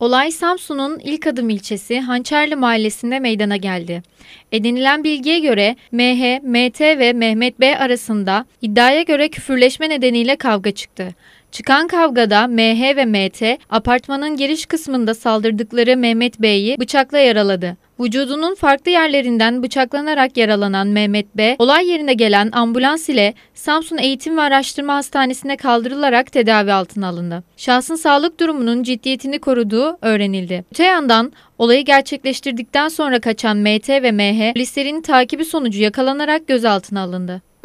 Olay Samsun'un ilk adım ilçesi Hançerli Mahallesi'nde meydana geldi. Edinilen bilgiye göre MH, MT ve Mehmet B arasında iddiaya göre küfürleşme nedeniyle kavga çıktı. Çıkan kavgada MH ve MT apartmanın giriş kısmında saldırdıkları Mehmet Bey'i bıçakla yaraladı. Vücudunun farklı yerlerinden bıçaklanarak yaralanan Mehmet Bey, olay yerine gelen ambulans ile Samsun Eğitim ve Araştırma Hastanesi'ne kaldırılarak tedavi altına alındı. Şahsın sağlık durumunun ciddiyetini koruduğu öğrenildi. Öte yandan olayı gerçekleştirdikten sonra kaçan MT ve MH polislerin takibi sonucu yakalanarak gözaltına alındı.